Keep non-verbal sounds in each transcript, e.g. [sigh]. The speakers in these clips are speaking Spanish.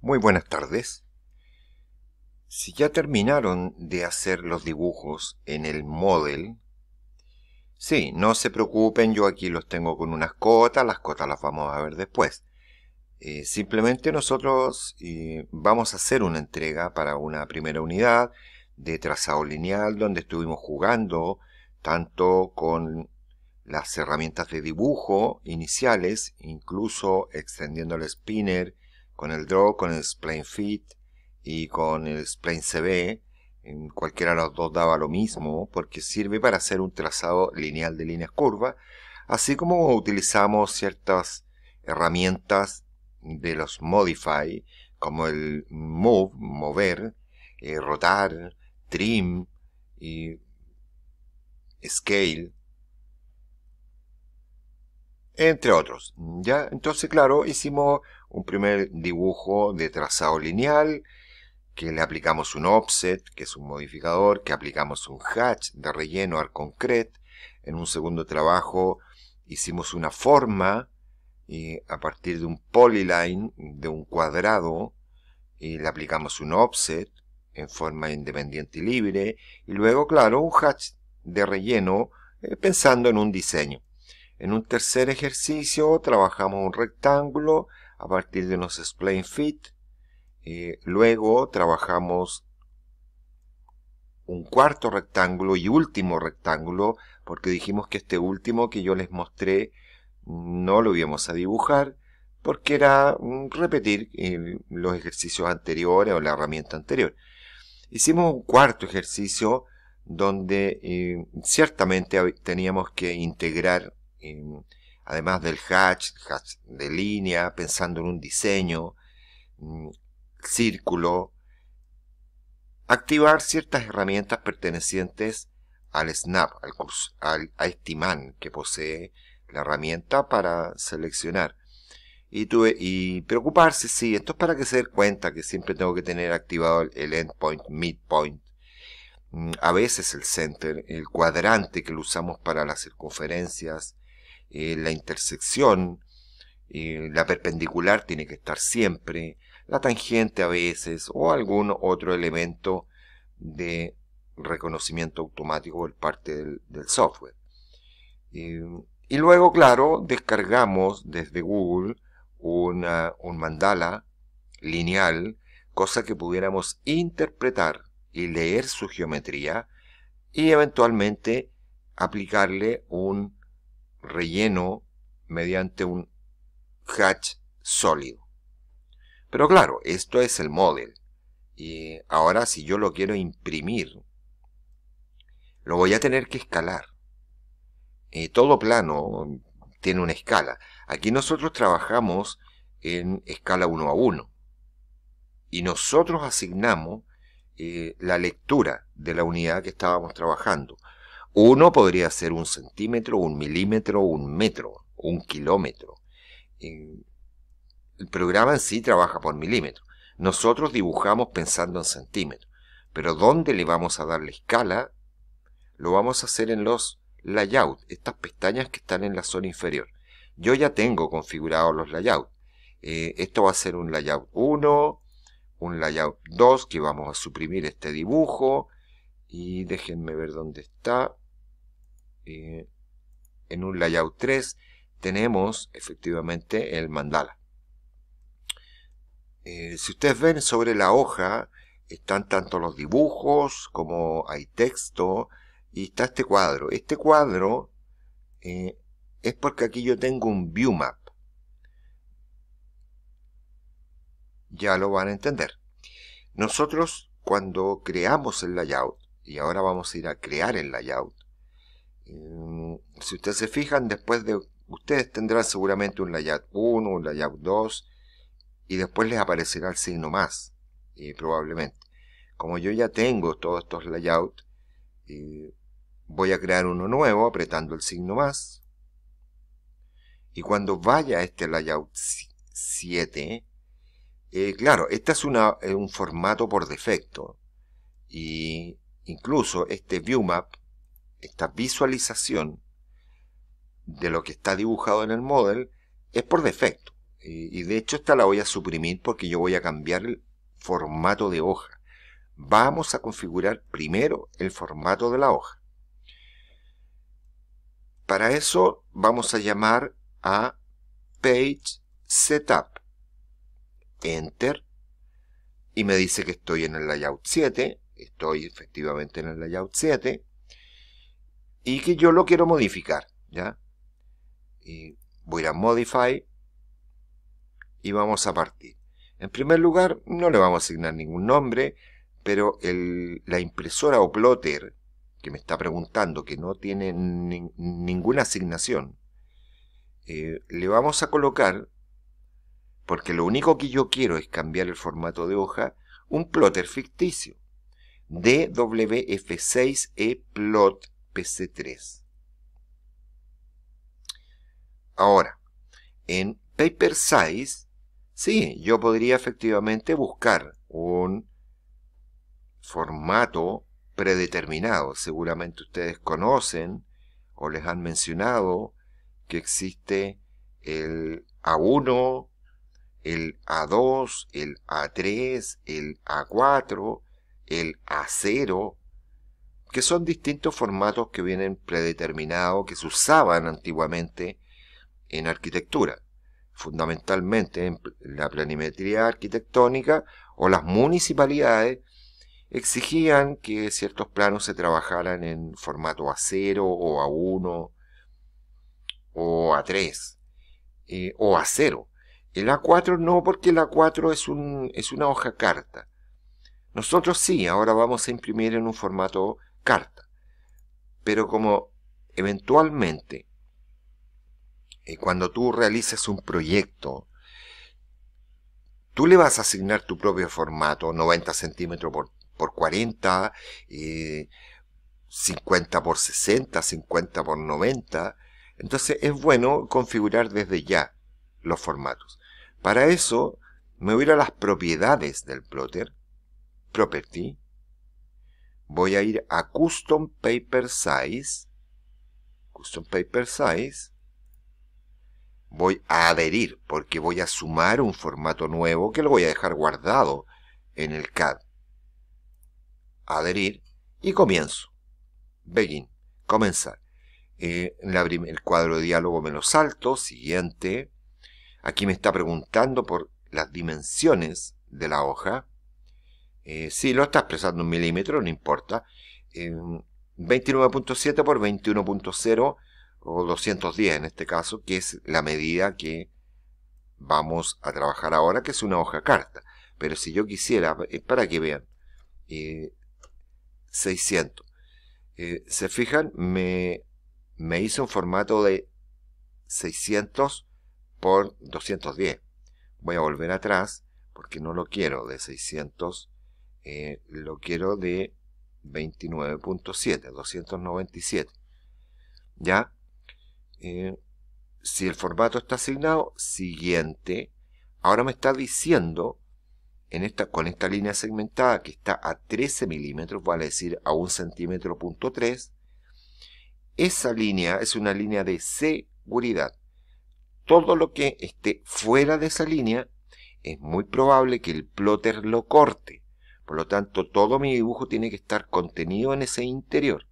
Muy buenas tardes. Si ya terminaron de hacer los dibujos en el model, sí, no se preocupen, yo aquí los tengo con unas cotas, las cotas las vamos a ver después. Eh, simplemente nosotros eh, vamos a hacer una entrega para una primera unidad de trazado lineal donde estuvimos jugando tanto con las herramientas de dibujo iniciales, incluso extendiendo el spinner con el draw, con el spline fit y con el spline CB, cualquiera de los dos daba lo mismo, porque sirve para hacer un trazado lineal de líneas curvas, así como utilizamos ciertas herramientas de los modify, como el move, mover, eh, rotar, trim y scale, entre otros. ¿ya? Entonces, claro, hicimos un primer dibujo de trazado lineal, que le aplicamos un offset, que es un modificador, que aplicamos un hatch de relleno al concreto. En un segundo trabajo hicimos una forma y a partir de un polyline, de un cuadrado, y le aplicamos un offset en forma independiente y libre, y luego, claro, un hatch de relleno eh, pensando en un diseño. En un tercer ejercicio trabajamos un rectángulo a partir de unos explain fit. Eh, luego trabajamos un cuarto rectángulo y último rectángulo, porque dijimos que este último que yo les mostré no lo íbamos a dibujar, porque era mm, repetir eh, los ejercicios anteriores o la herramienta anterior. Hicimos un cuarto ejercicio donde eh, ciertamente teníamos que integrar Em, además del hatch, de línea, pensando en un diseño, mm, círculo, activar ciertas herramientas pertenecientes al snap, al, curso, este que posee la herramienta para seleccionar. Y, tuve, y preocuparse, si esto es para que se dé cuenta que siempre tengo que tener activado el endpoint, midpoint, mm, a veces el center, el cuadrante que lo usamos para las circunferencias, eh, la intersección, eh, la perpendicular tiene que estar siempre, la tangente a veces o algún otro elemento de reconocimiento automático por parte del, software. Eh, y luego, claro, descargamos desde Google un mandala lineal, cosa que pudiéramos interpretar y leer su geometría y eventualmente aplicarle un relleno mediante un hatch sólido. Pero claro, esto es el model. Y ahora si yo lo quiero imprimir, lo voy a tener que escalar. todo plano tiene una escala. Aquí nosotros trabajamos en escala 1 a 1. Y nosotros asignamos eh, la lectura de la unidad que estábamos trabajando. Uno podría ser un centímetro, un milímetro, un metro, un kilómetro. El programa en sí trabaja por milímetro. Nosotros dibujamos pensando en centímetros. Pero ¿dónde le vamos a dar la escala? Lo vamos a hacer en los layout, estas pestañas que están en la zona inferior. Yo ya tengo configurados los layouts. Eh, esto va a ser un layout 1, un layout 2 que vamos a suprimir este dibujo. Y déjenme ver dónde está. Eh, en un layout 3 tenemos efectivamente el mandala. Eh, si ustedes ven sobre la hoja están tanto los dibujos como hay texto y está este cuadro. Este cuadro eh, es porque aquí yo tengo un view map. Ya lo van a entender. Nosotros cuando creamos el layout, y ahora vamos a ir a crear el layout, Em, si ustedes se fijan, después de ustedes tendrán seguramente un layout 1, un layout 2 y después les aparecerá el signo más, eh, probablemente. Como yo ya tengo todos estos layouts, eh, voy a crear uno nuevo apretando el signo más. Y cuando vaya a este layout 7, eh, claro, este es una, un formato por defecto. Y incluso este ViewMap esta visualización de lo que está dibujado en el model es por defecto. Y, de hecho esta la voy a suprimir porque yo voy a cambiar el formato de hoja. Vamos a configurar primero el formato de la hoja. Para eso vamos a llamar a Page Setup. Enter. Y me dice que estoy en el layout 7. Estoy efectivamente en el layout 7 y que yo lo quiero modificar, ¿ya? voy a Modify y vamos a partir. En primer lugar, no le vamos a asignar ningún nombre, pero la impresora o plotter que me está preguntando, que no tiene ninguna asignación, eh, le vamos a colocar, porque lo único que yo quiero es cambiar el formato de hoja, un plotter ficticio. DWF6eplot PC3. Ahora, en Paper Size, sí, yo podría efectivamente buscar un formato predeterminado. Seguramente ustedes conocen o les han mencionado que existe el A1, el A2, el A3, el A4, el A0, que son distintos formatos que vienen predeterminados, que se usaban antiguamente en arquitectura, fundamentalmente en la planimetría arquitectónica o las municipalidades exigían que ciertos planos se trabajaran en formato A0 o A1 o A3 eh, o A0. El A4 no, porque el A4 es, un, es una hoja carta. Nosotros sí, ahora vamos a imprimir en un formato Carta, Pero como eventualmente, eh, cuando tú realices un proyecto, tú le vas a asignar tu propio formato, 90 centímetros por, 40, 50 por 60, 50 eh, por 90. Entonces es bueno configurar desde ya los formatos. Para eso me voy a las propiedades del plotter, property, voy a ir a Custom Paper Size. Custom Paper Size. Voy a adherir porque voy a sumar un formato nuevo que lo voy a dejar guardado en el CAD. Adherir y comienzo. Begin. Comenzar. Eh, el cuadro de diálogo me lo salto. Siguiente. Aquí me está preguntando por las dimensiones de la hoja. Eh, si lo está expresando un milímetro no importa. 29.7 por 21.0 o 210 en este caso, que es la medida que vamos a trabajar ahora, que es una hoja carta. Pero si yo quisiera, eh, para que vean, 600. Eh, Se fijan, me, me un formato de 600 por 210. Voy a volver atrás porque no lo quiero de 600 eh, lo quiero de 29.7, 297. ¿Ya? Eh, si el formato está asignado, siguiente. Ahora me está diciendo, con esta línea segmentada que está a 13 milímetros, vale decir a 1 centímetro punto 3, esa línea es una línea de seguridad. Todo lo que esté fuera de esa línea, es muy probable que el plotter lo corte. Por lo tanto, todo mi dibujo tiene que estar contenido en ese interior.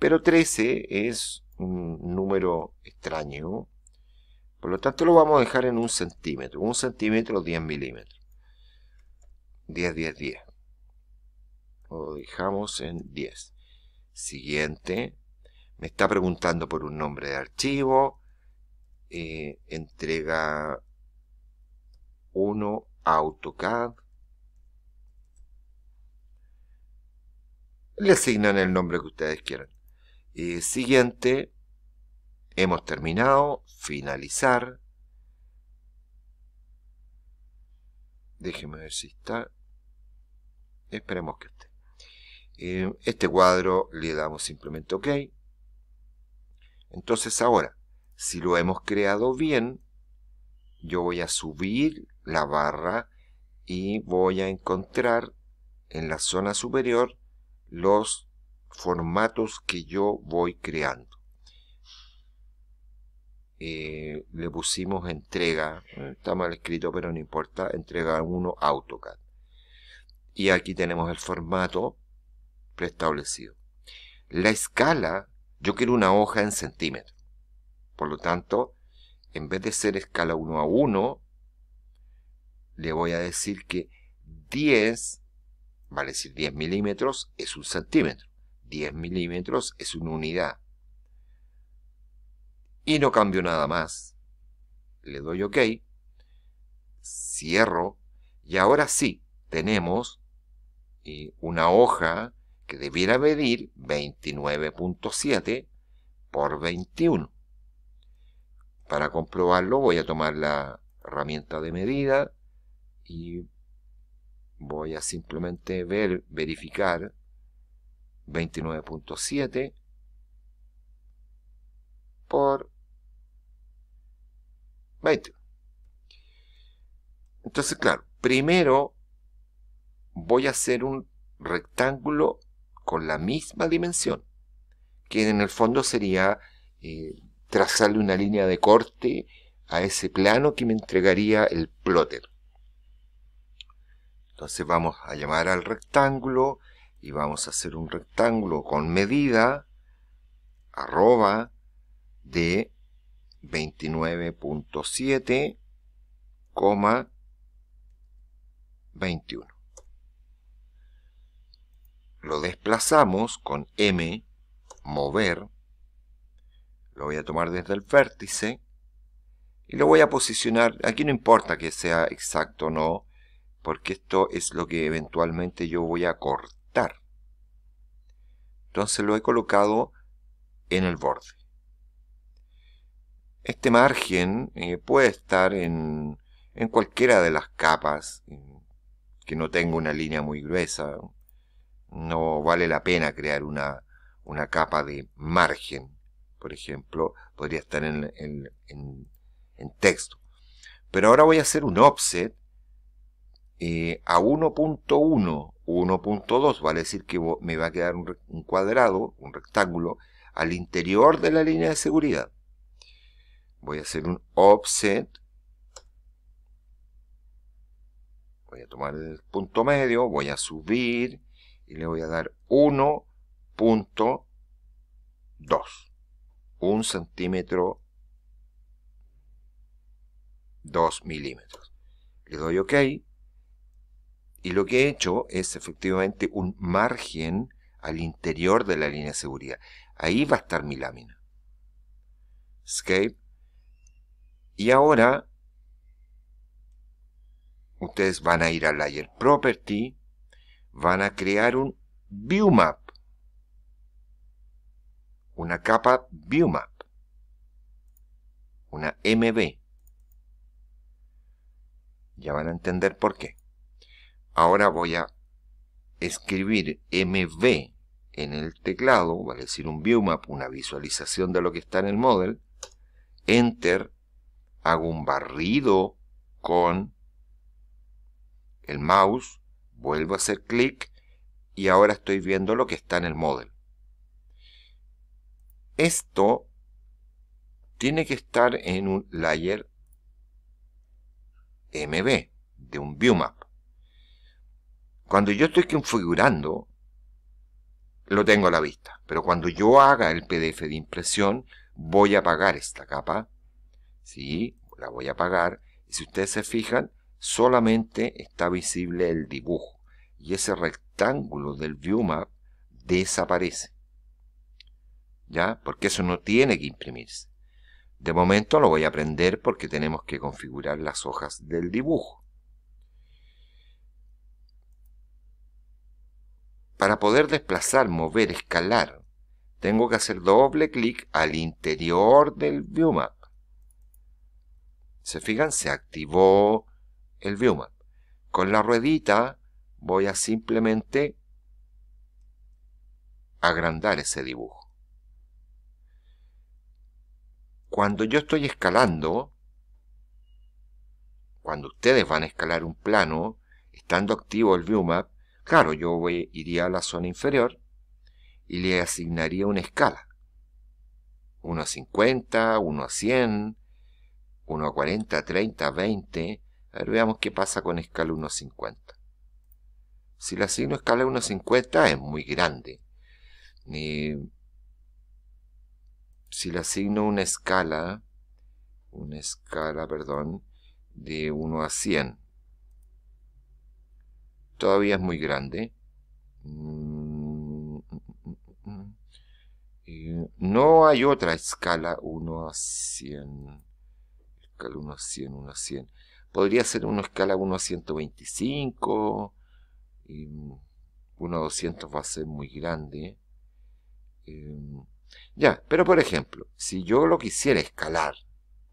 Pero 13 es un número extraño. Por lo tanto, lo vamos a dejar en un centímetro. Un centímetro, 10 milímetros. 10, 10, 10. Lo dejamos en 10. Siguiente. Me está preguntando por un nombre de archivo. Eh, entrega 1 AutoCAD le asignan el nombre que ustedes quieran. siguiente, hemos terminado, finalizar. Déjeme ver si está. Esperemos que esté. Eh, este cuadro le damos simplemente OK. Entonces ahora, si lo hemos creado bien, yo voy a subir la barra y voy a encontrar en la zona superior los formatos que yo voy creando. Eh, le pusimos entrega, eh, está mal escrito pero no importa, entrega 1 AutoCAD. Y aquí tenemos el formato preestablecido. La escala, yo quiero una hoja en centímetros. Por lo tanto, en vez de ser escala 1 a 1, le voy a decir que 10 vale decir 10 milímetros es un centímetro, 10 milímetros es una unidad. Y no cambio nada más. Le doy OK, cierro y ahora sí tenemos eh, una hoja que debiera medir 29.7 por 21. Para comprobarlo voy a tomar la herramienta de medida y voy a simplemente ver, verificar 29.7 por 20. Entonces, claro, primero voy a hacer un rectángulo con la misma dimensión, que en el fondo sería eh, trazarle una línea de corte a ese plano que me entregaría el plotter. Entonces vamos a llamar al rectángulo y vamos a hacer un rectángulo con medida arroba de 29.7,21. Lo desplazamos con M, mover, lo voy a tomar desde el vértice y lo voy a posicionar, aquí no importa que sea exacto o no, porque esto es lo que eventualmente yo voy a cortar. Entonces lo he colocado en el borde. Este margen eh, puede estar en, cualquiera de las capas, eh, que no tenga una línea muy gruesa. No vale la pena crear una, capa de margen, por ejemplo, podría estar en, en, en texto. Pero ahora voy a hacer un offset eh, a 1.1 1.2, vale decir que me va a quedar un, cuadrado, un rectángulo, al interior de la línea de seguridad. Voy a hacer un offset. Voy a tomar el punto medio, voy a subir y le voy a dar 1.2. Un centímetro, 2 milímetros. Le doy OK. Y lo que he hecho es efectivamente un margen al interior de la línea de seguridad. Ahí va a estar mi lámina. Escape. Y ahora ustedes van a ir a Layer Property, van a crear un View Map. Una capa View Map. Una MB. Ya van a entender por qué. Ahora voy a escribir MV en el teclado, vale decir un viewmap, una visualización de lo que está en el model, enter, hago un barrido con el mouse, vuelvo a hacer clic y ahora estoy viendo lo que está en el model. Esto tiene que estar en un layer MB de un viewmap. Cuando yo estoy configurando, lo tengo a la vista. Pero cuando yo haga el PDF de impresión, voy a apagar esta capa. ¿Sí? La voy a apagar. Y si ustedes se fijan, solamente está visible el dibujo. Y ese rectángulo del ViewMap desaparece. ¿Ya? Porque eso no tiene que imprimirse. De momento lo voy a aprender porque tenemos que configurar las hojas del dibujo. Para poder desplazar, mover, escalar, tengo que hacer doble clic al interior del ViewMap. Se fijan, se activó el ViewMap. Con la ruedita voy a simplemente agrandar ese dibujo. Cuando yo estoy escalando, cuando ustedes van a escalar un plano, estando activo el ViewMap, Claro, yo voy, iría a la zona inferior y le asignaría una escala. 1 a 50, 1 a 100, 1 a 40, 30, 20. A ver, veamos qué pasa con escala 1 a 50. Si le asigno escala 1 a 50 es muy grande. si le asigno una escala, una escala, perdón, de 1 a 100, todavía es muy grande. Mm, mm, mm, no hay otra escala 1 a 100. Escala 1 a 100, 1 a 100. Podría ser una escala 1 a 125. 1 a 200 va a ser muy grande. Em, ya, pero por ejemplo, si yo lo quisiera escalar,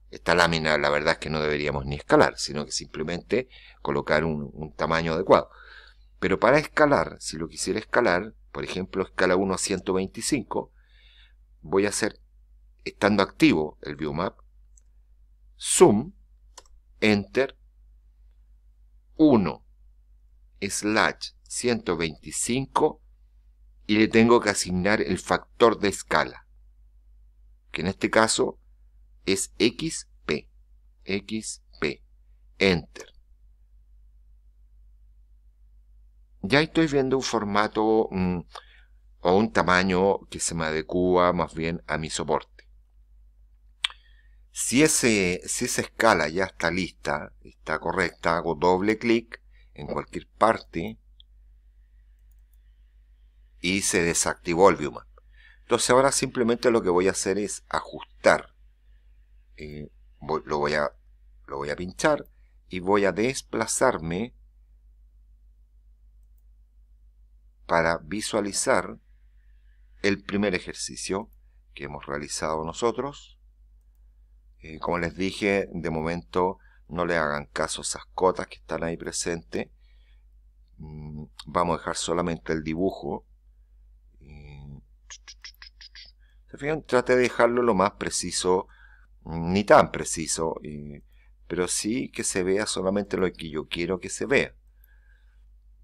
esta lámina la verdad es que no deberíamos ni escalar, sino que simplemente colocar un, un tamaño adecuado. Pero para escalar, si lo quisiera escalar, por ejemplo, escala 1 a 125, voy a hacer, estando activo el ViewMap, zoom, enter, 1, slash, 125, y le tengo que asignar el factor de escala, que en este caso es XP, XP, enter. ya estoy viendo un formato mm, o un tamaño que se me adecua más bien a mi soporte. Si, ese, si esa escala ya está lista, está correcta, hago doble clic en cualquier parte y se desactivó el ViewMap. Entonces ahora simplemente lo que voy a hacer es ajustar. Eh, lo, voy a, lo voy a pinchar y voy a desplazarme para visualizar el primer ejercicio que hemos realizado nosotros. Eh, como les dije, de momento no le hagan caso a esas cotas que están ahí presentes. Mm, vamos a dejar solamente el dibujo. Eh, ¿Se Trate de dejarlo lo más preciso, mm, ni tan preciso, eh, pero sí que se vea solamente lo que yo quiero que se vea.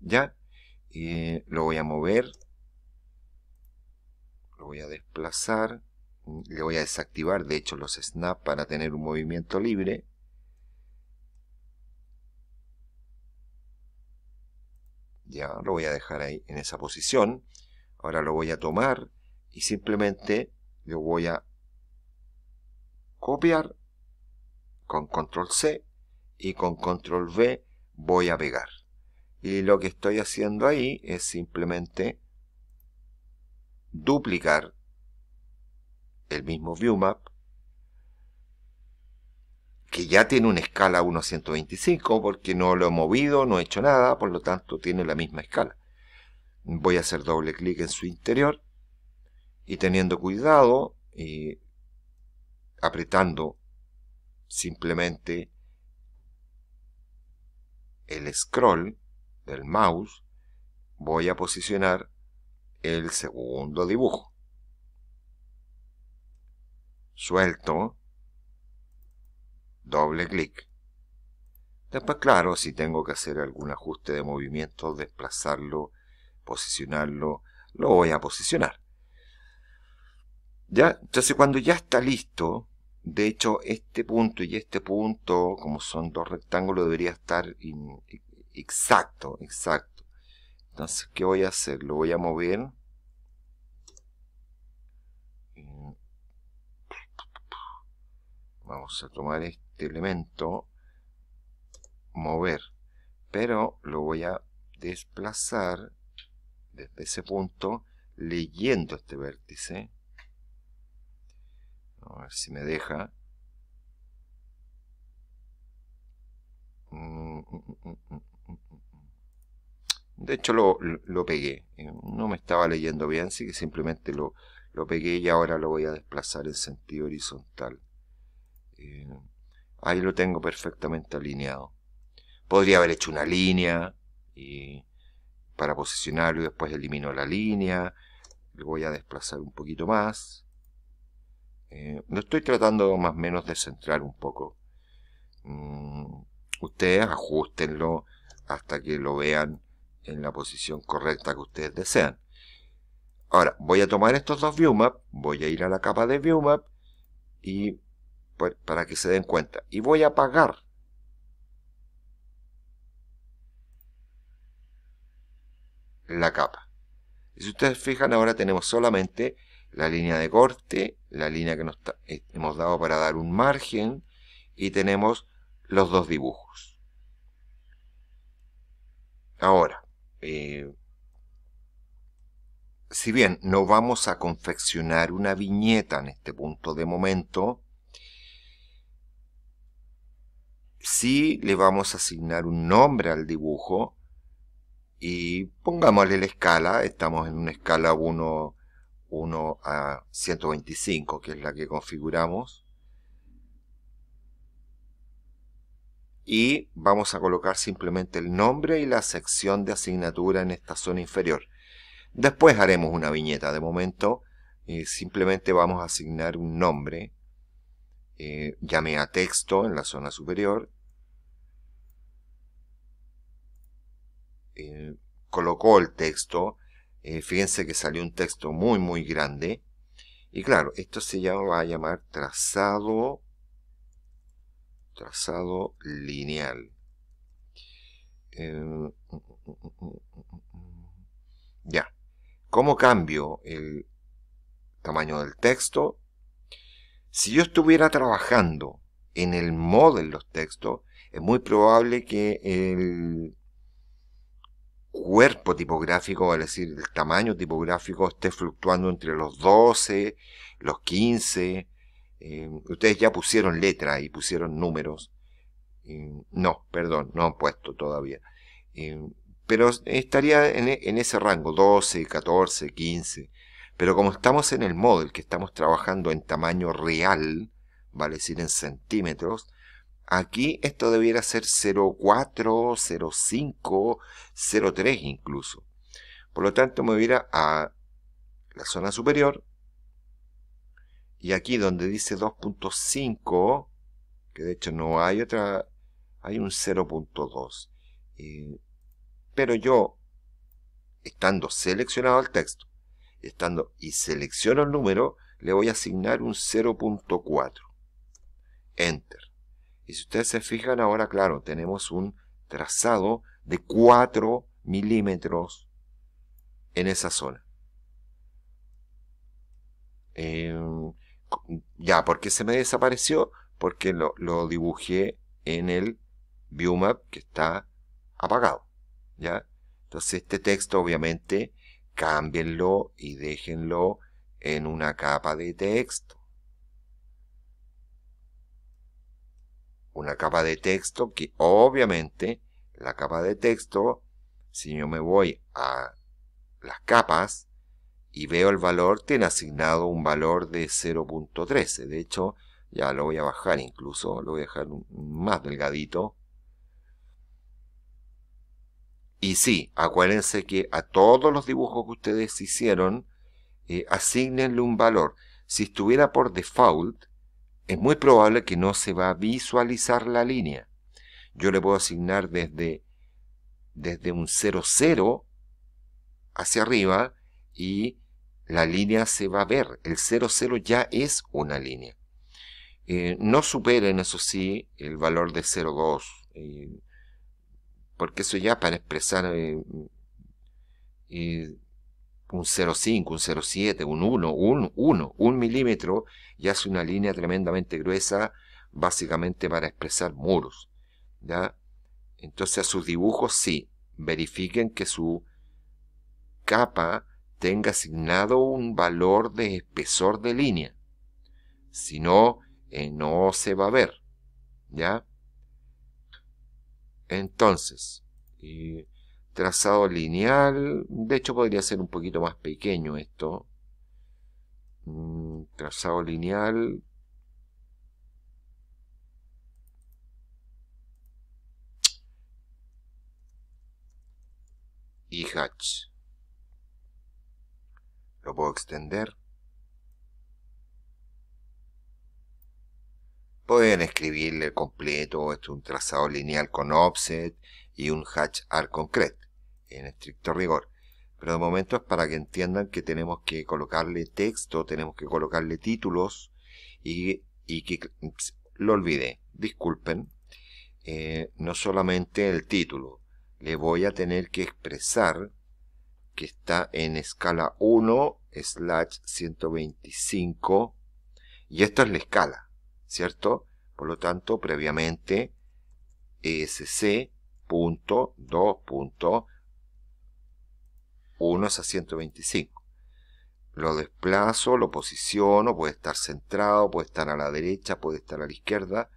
¿Ya? Eh, lo voy a mover, lo voy a desplazar, le voy a desactivar de hecho los snaps para tener un movimiento libre. Ya lo voy a dejar ahí en esa posición. Ahora lo voy a tomar y simplemente lo voy a copiar con control C y con control V voy a pegar. Y lo que estoy haciendo ahí es simplemente duplicar el mismo ViewMap que ya tiene una escala 125 porque no lo he movido, no he hecho nada, por lo tanto tiene la misma escala. Voy a hacer doble clic en su interior y teniendo cuidado y apretando simplemente el scroll del mouse voy a posicionar el segundo dibujo. Suelto, doble clic. Después, claro, si tengo que hacer algún ajuste de movimiento, desplazarlo, posicionarlo, lo voy a posicionar. Ya, entonces cuando ya está listo, de hecho este punto y este punto, como son dos rectángulos, debería estar Exacto, exacto. Entonces, ¿qué voy a hacer? Lo voy a mover. Vamos a tomar este elemento. Mover. Pero lo voy a desplazar desde ese punto leyendo este vértice. A ver si me deja. Mm, mm, mm, de hecho, lo, pegué. Eh, no me estaba leyendo bien, así que simplemente lo, pegué y ahora lo voy a desplazar en sentido horizontal. Eh, ahí lo tengo perfectamente alineado. Podría haber hecho una línea y para posicionarlo y después elimino la línea. Lo voy a desplazar un poquito más. Eh, lo estoy tratando más o menos de centrar un poco. Mm, ustedes ajustenlo hasta que lo vean en la posición correcta que ustedes desean. Ahora, voy a tomar estos dos ViewMap, voy a ir a la capa de ViewMap y pues, para que se den cuenta. Y voy a apagar. la capa. si ustedes fijan, ahora tenemos solamente la línea de corte, la línea que nos eh, hemos dado para dar un margen y tenemos los dos dibujos. Ahora, eh, si bien no vamos a confeccionar una viñeta en este punto de momento, si le vamos a asignar un nombre al dibujo y pongámosle la escala, estamos en una escala 1, 1 a 125, que es la que configuramos. y vamos a colocar simplemente el nombre y la sección de asignatura en esta zona inferior. Después haremos una viñeta. De momento eh, simplemente vamos a asignar un nombre. Llamé eh, llame a texto en la zona superior. Eh, colocó el texto. fíjense que salió un texto muy muy grande. Y claro, esto se llama, va a llamar trazado trazado lineal. Em, ya. ¿Cómo cambio el tamaño del texto? Si yo estuviera trabajando en el modo de los textos, es muy probable que el cuerpo tipográfico, es decir, el tamaño tipográfico esté fluctuando entre los 12, los 15, eh, ustedes ya pusieron letra y pusieron números. Eh, no, perdón, no han puesto todavía. Eh, pero estaría en, e, ese rango, 12, 14, 15. Pero como estamos en el model, que estamos trabajando en tamaño real, vale decir en centímetros, aquí esto debiera ser 0,4, 0,5, 0,3 incluso. Por lo tanto me hubiera a la zona superior, y aquí donde dice 2.5, que de hecho no hay otra, hay un 0.2. pero yo, estando seleccionado el texto, estando y selecciono el número, le voy a asignar un 0.4. Enter. Y si ustedes se fijan ahora, claro, tenemos un trazado de 4 milímetros en esa zona. Em, ya, ¿por qué se me desapareció? Porque lo, dibujé en el ViewMap que está apagado. ¿ya? Entonces este texto obviamente cámbienlo y déjenlo en una capa de texto. Una capa de texto que obviamente la capa de texto, si yo me voy a las capas, y veo el valor, tiene asignado un valor de 0.13. De hecho, ya lo voy a bajar incluso, lo voy a dejar más delgadito. Y sí, acuérdense que a todos los dibujos que ustedes hicieron, eh, asignenle un valor. Si estuviera por default, es muy probable que no se va a visualizar la línea. Yo le puedo asignar desde, desde un 0,0 hacia arriba y la línea se va a ver. El 00 ya es una línea. Eh, no superen, eso sí, el valor de 0,2, eh, porque eso ya para expresar eh, un 0,5, un 0,7, un 1, un 1, un milímetro, ya es una línea tremendamente gruesa, básicamente para expresar muros. Entonces a sus dibujos sí, verifiquen que su capa tenga asignado un valor de espesor de línea. Si no, eh, no se va a ver. ¿Ya? Entonces, trazado lineal, de hecho podría ser un poquito más pequeño esto. Mm, trazado lineal. Y hatch. Lo puedo extender. Pueden escribirle completo, esto es un trazado lineal con offset y un hatch art concreto, en estricto rigor. Pero de momento es para que entiendan que tenemos que colocarle texto, tenemos que colocarle títulos y, que lo olvidé, disculpen. Eh, no solamente el título, le voy a tener que expresar que está en escala 1 slash 125 y esta es la escala, ¿cierto? Por lo tanto, previamente esc.2.1 es a 125. Lo desplazo, lo posiciono, puede estar centrado, puede estar a la derecha, puede estar a la izquierda.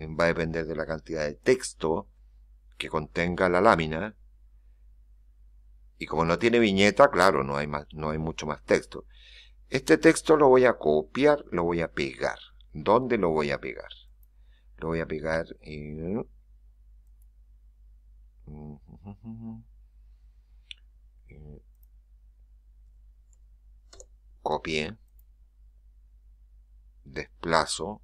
Va a depender de la cantidad de texto que contenga la lámina y como no tiene viñeta, claro, no hay, no hay mucho más texto. Este texto lo voy a copiar, lo voy a pegar. ¿Dónde lo voy a pegar? Lo voy a pegar en... [laughs] Copié. Desplazo.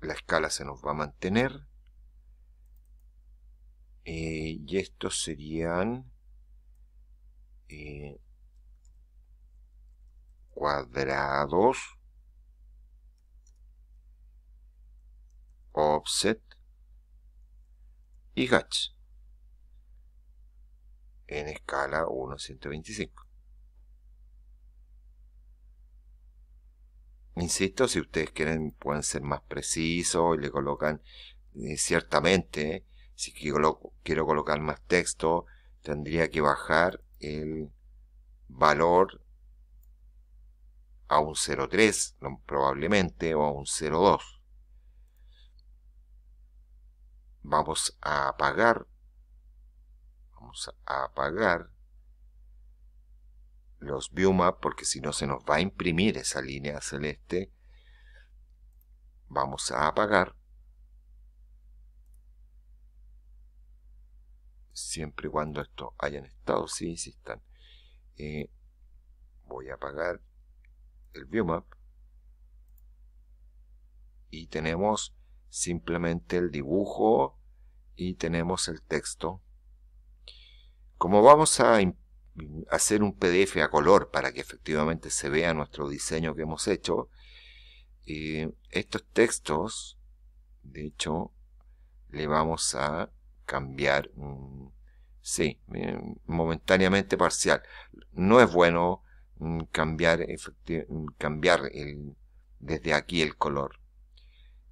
La escala se nos va a mantener. Eh, y estos serían eh, cuadrados offset y hatch en escala 1.125... 125. Insisto, si ustedes quieren pueden ser más precisos y le colocan eh, ciertamente si quiero, colocar más texto, tendría que bajar el valor a un 0.3 probablemente o a un 0.2 vamos a apagar vamos a apagar los viewmap porque si no se nos va a imprimir esa línea celeste vamos a apagar siempre y cuando esto hayan estado, si insistan, eh, voy a apagar el ViewMap y tenemos simplemente el dibujo y tenemos el texto. Como vamos a hacer un PDF a color para que efectivamente se vea nuestro diseño que hemos hecho, eh, estos textos, de hecho, le vamos a cambiar, mm, sí, mm, momentáneamente parcial. No es bueno mm, cambiar, cambiar el, desde aquí el color.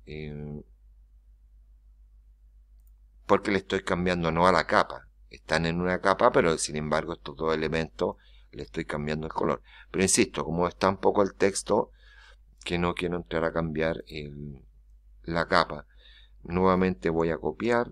Em, porque le estoy cambiando no a la capa. Están en una capa, pero sin embargo estos dos elementos le estoy cambiando el color. Pero insisto, como está un poco el texto, que no quiero entrar a cambiar la capa. Nuevamente voy a copiar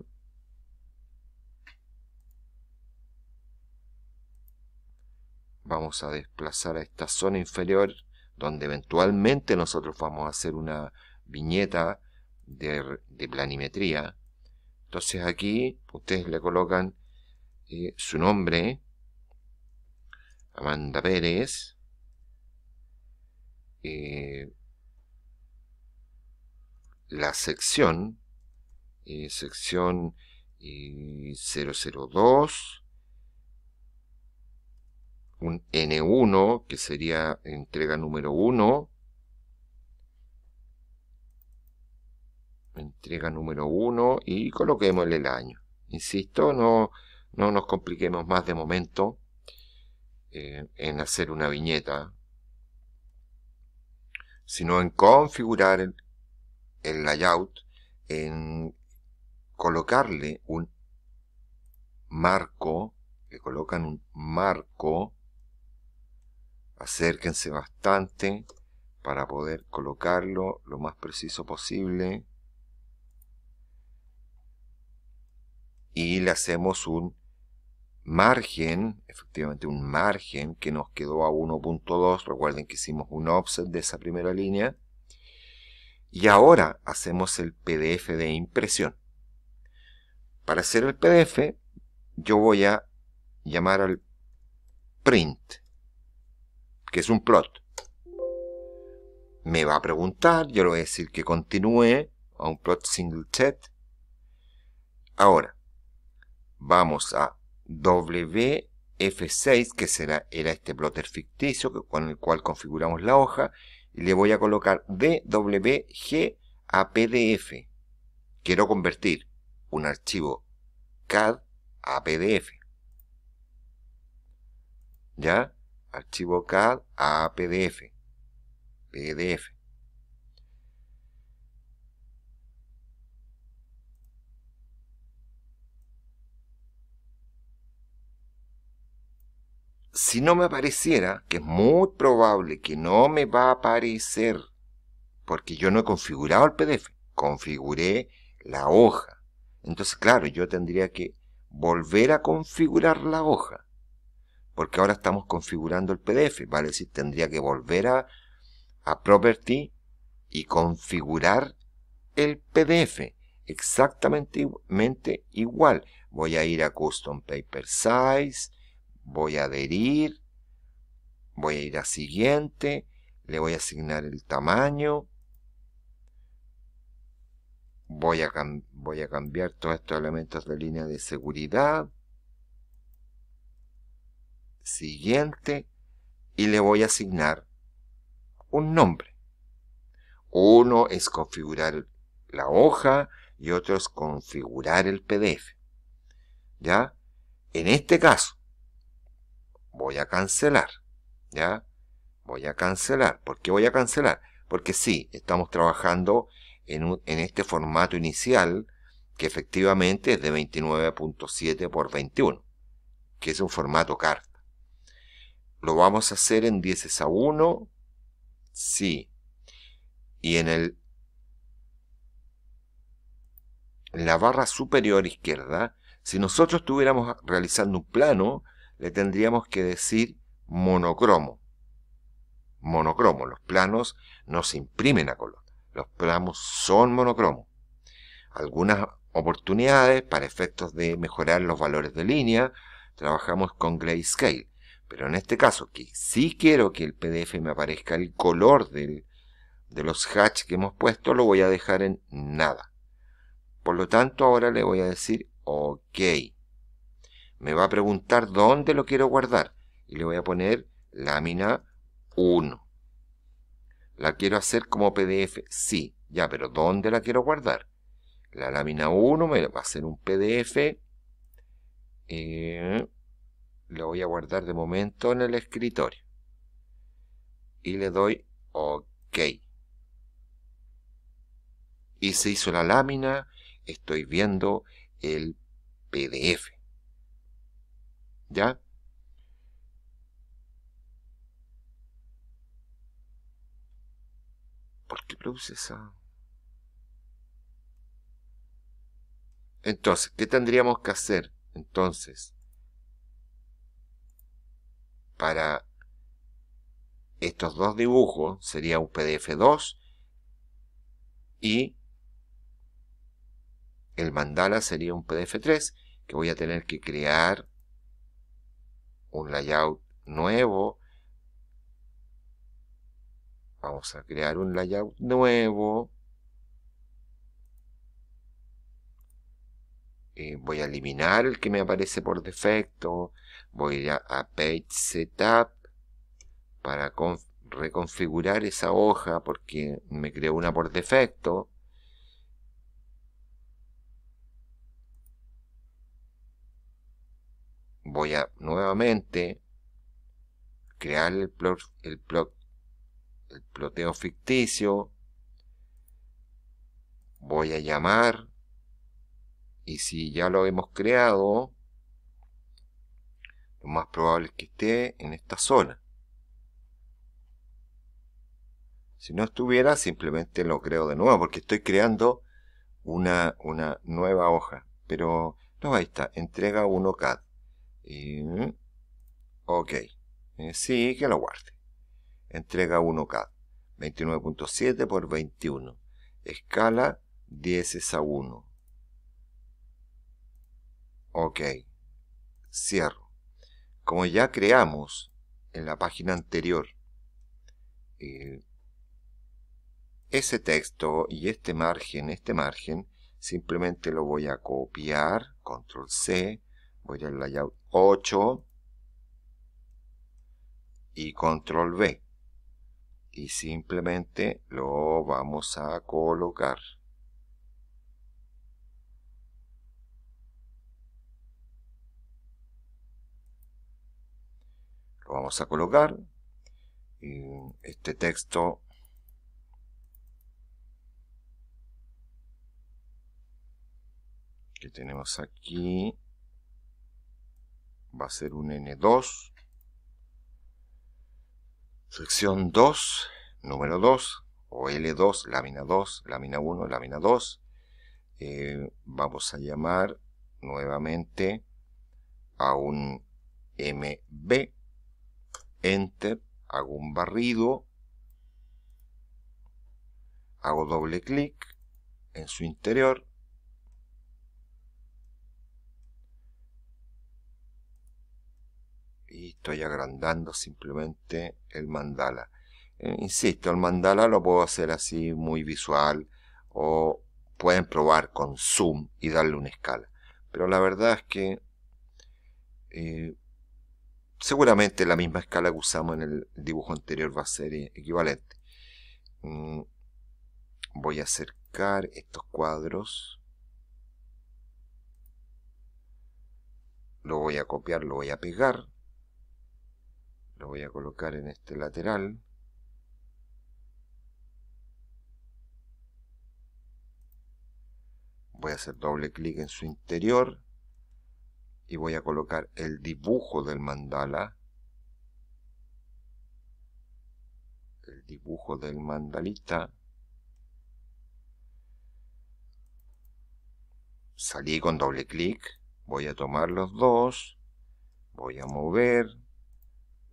vamos a desplazar a esta zona inferior donde eventualmente nosotros vamos a hacer una viñeta de, planimetría. Entonces aquí ustedes le colocan eh, su nombre, Amanda Pérez, eh, la sección, eh, sección 002, un N1, que sería entrega número 1, entrega número 1 y coloquemos el año. Insisto, no, no nos compliquemos más de momento eh, en hacer una viñeta, sino en configurar el, el layout, en colocarle un marco, le colocan un marco acérquense bastante para poder colocarlo lo más preciso posible y le hacemos un margen, efectivamente un margen que nos quedó a 1.2, recuerden que hicimos un offset de esa primera línea, y ahora hacemos el PDF de impresión. Para hacer el PDF yo voy a llamar al print, que es un plot. Me va a preguntar, yo le voy a decir que continúe a un plot single set. Ahora, vamos a WF6, que será, era este plotter ficticio con el cual configuramos la hoja, y le voy a colocar DWG a PDF. Quiero convertir un archivo CAD a PDF. ¿Ya? archivo CAD a PDF. PDF. Si no me apareciera, que es muy probable que no me va a aparecer, porque yo no he configurado el PDF, configuré la hoja. Entonces, claro, yo tendría que volver a configurar la hoja porque ahora estamos configurando el PDF, vale si tendría que volver a, Property y configurar el PDF exactamente igual. Voy a ir a Custom Paper Size, voy a adherir, voy a ir a siguiente, le voy a asignar el tamaño, voy a, voy a cambiar todos estos elementos de línea de seguridad, siguiente y le voy a asignar un nombre. Uno es configurar la hoja y otro es configurar el PDF. ¿Ya? En este caso, voy a cancelar. ¿Ya? Voy a cancelar. ¿Por qué voy a cancelar? Porque sí, estamos trabajando en, en este formato inicial que efectivamente es de 29.7 por 21, que es un formato carta. ¿Lo vamos a hacer en 10 a 1? Sí. Y en, el, en la barra superior izquierda, si nosotros estuviéramos realizando un plano, le tendríamos que decir monocromo. Monocromo. Los planos no se imprimen a color. Los planos son monocromo. Algunas oportunidades para efectos de mejorar los valores de línea, trabajamos con grayscale. Pero en este caso, que sí quiero que el PDF me aparezca el color de los hatch que hemos puesto, lo voy a dejar en nada. Por lo tanto, ahora le voy a decir OK. Me va a preguntar dónde lo quiero guardar. Y le voy a poner lámina 1. ¿La quiero hacer como PDF? Sí, ya, pero ¿dónde la quiero guardar? La lámina 1 me va a hacer un PDF. Eh, lo voy a guardar de momento en el escritorio. Y le doy OK. Y se hizo la lámina, estoy viendo el PDF. ¿Ya? ¿Por qué produce esa? Entonces, ¿qué tendríamos que hacer? Entonces, para estos dos dibujos sería un PDF 2 y el mandala sería un PDF 3 que voy a tener que crear un layout nuevo. Vamos a crear un layout nuevo. Eh, voy a eliminar el que me aparece por defecto voy a ir a, Page Setup para reconfigurar esa hoja porque me creó una por defecto. Voy a nuevamente crear el, plot, el, plot, el ploteo ficticio. Voy a llamar y si ya lo hemos creado lo más probable es que esté en esta zona. Si no estuviera, simplemente lo creo de nuevo, porque estoy creando una, una nueva hoja. Pero, no, ahí está, entrega 1 CAD. ok, eh, sí, que lo guarde. Entrega 1 CAD, 29.7 por 21. Escala 10 es a 1. Ok, cierro como ya creamos en la página anterior, eh, ese texto y este margen, este margen, simplemente lo voy a copiar, control C, voy al layout 8 y control V. Y simplemente lo vamos a colocar. lo vamos a colocar este texto que tenemos aquí va a ser un N2 sección 2 número 2 o L2 lámina 2 lámina 1 lámina 2 eh, vamos a llamar nuevamente a un MB enter, hago un barrido, hago doble clic en su interior, y estoy agrandando simplemente el mandala. Eh, insisto, el mandala lo puedo hacer así muy visual o pueden probar con zoom y darle una escala. Pero la verdad es que eh, seguramente la misma escala que usamos en el dibujo anterior va a ser e- equivalente. Mm, voy a acercar estos cuadros. Lo voy a copiar, lo voy a pegar. Lo voy a colocar en este lateral. Voy a hacer doble clic en su interior y voy a colocar el dibujo del mandala el dibujo del mandalita salí con doble clic voy a tomar los dos voy a mover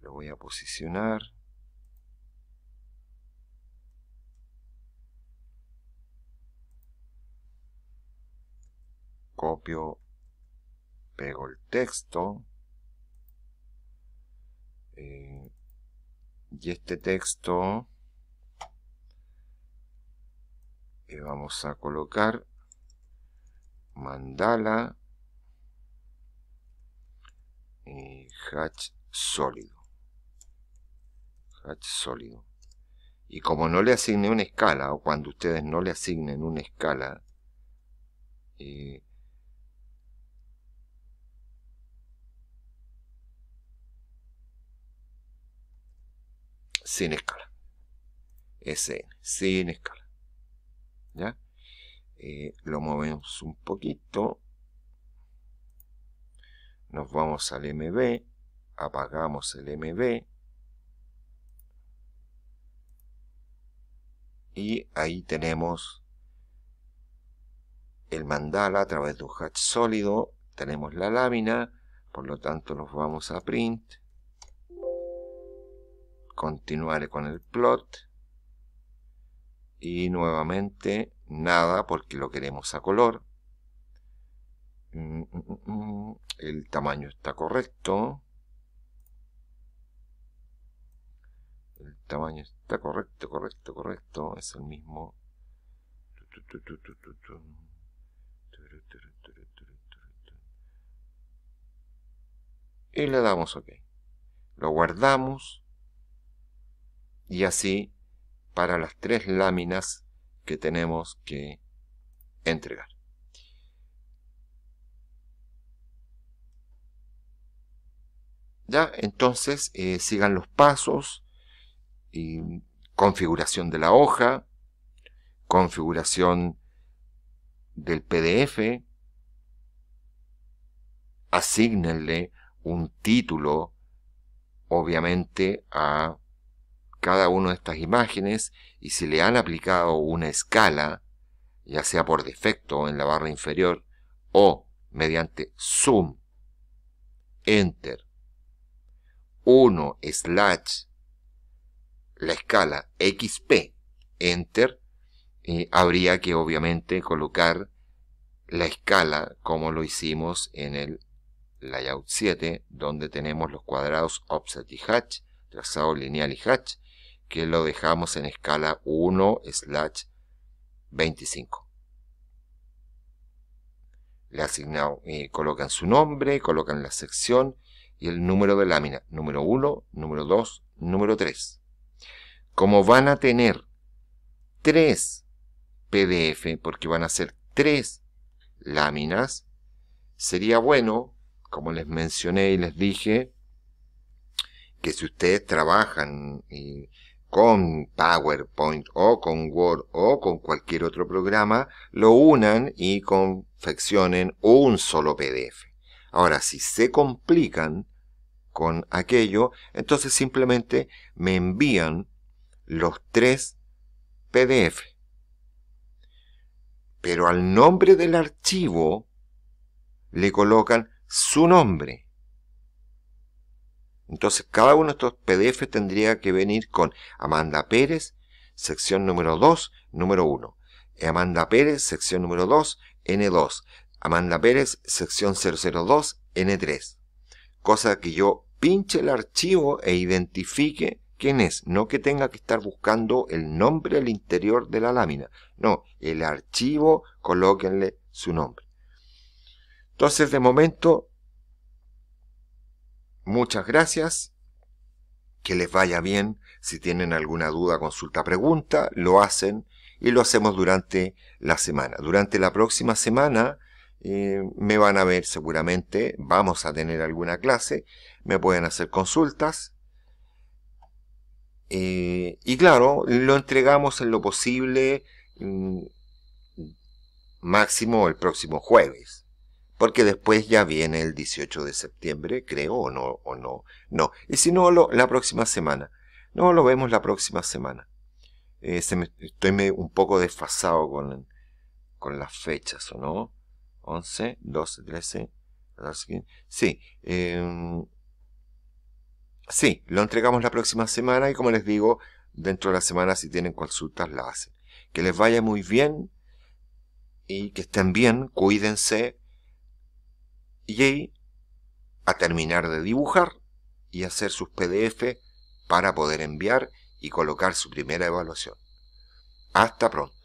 lo voy a posicionar copio pego el texto eh, y este texto y eh, vamos a colocar mandala y eh, hatch sólido hatch sólido y como no le asigne una escala o cuando ustedes no le asignen una escala sin escala. SN, sin escala. ¿Ya? Eh, lo movemos un poquito. Nos vamos al MB. Apagamos el MB. Y ahí tenemos el mandala a través de un hatch sólido. Tenemos la lámina. Por lo tanto nos vamos a print. Continuaré con el plot y nuevamente nada porque lo queremos a color mm, mm, mm, el tamaño está correcto el tamaño está correcto correcto correcto es el mismo y le damos ok lo guardamos y así para las tres láminas que tenemos que entregar. ¿Ya? Entonces eh, sigan los pasos, y configuración de la hoja, configuración del PDF, asignenle un título, obviamente, a cada una de estas imágenes y si le han aplicado una escala, ya sea por defecto en la barra inferior o mediante zoom, enter, 1 slash la escala XP, enter, y habría que obviamente colocar la escala como lo hicimos en el layout 7, donde tenemos los cuadrados offset y hatch, trazado lineal y hatch, que lo dejamos en escala 1 slash 25. Le asignan, eh, colocan su nombre, colocan la sección y el número de lámina, número 1, número 2, número 3. Como van a tener 3 PDF, porque van a ser 3 láminas, sería bueno, como les mencioné y les dije, que si ustedes trabajan y eh, con PowerPoint o con Word o con cualquier otro programa, lo unan y confeccionen un solo PDF. Ahora, si se complican con aquello, entonces simplemente me envían los tres PDF. Pero al nombre del archivo le colocan su nombre entonces, cada uno de estos PDF tendría que venir con Amanda Pérez, sección número 2, número 1. Amanda Pérez, sección número 2, N2. Amanda Pérez, sección 002, N3. Cosa que yo pinche el archivo e identifique quién es, no que tenga que estar buscando el nombre al interior de la lámina. No, el archivo, colóquenle su nombre. Entonces, de momento, Muchas gracias. Que les vaya bien. Si tienen alguna duda, consulta, pregunta, lo hacen y lo hacemos durante la semana. Durante la próxima semana eh, me van a ver seguramente, vamos a tener alguna clase, me pueden hacer consultas. Eh, y claro, lo entregamos en lo posible, mm, máximo el próximo jueves porque después ya viene el 18 de septiembre, creo, o no, o no, no. Y si no, la próxima semana. No, lo vemos la próxima semana. Eh, estoy un poco desfasado con, con las fechas, ¿o no? 11, 12, 13, Sí, em, sí, lo entregamos la próxima semana y como les digo, dentro de la semana si tienen consultas la hacen. Que les vaya muy bien y que estén bien, cuídense, a terminar de dibujar y hacer sus PDF para poder enviar y colocar su primera evaluación. Hasta pronto.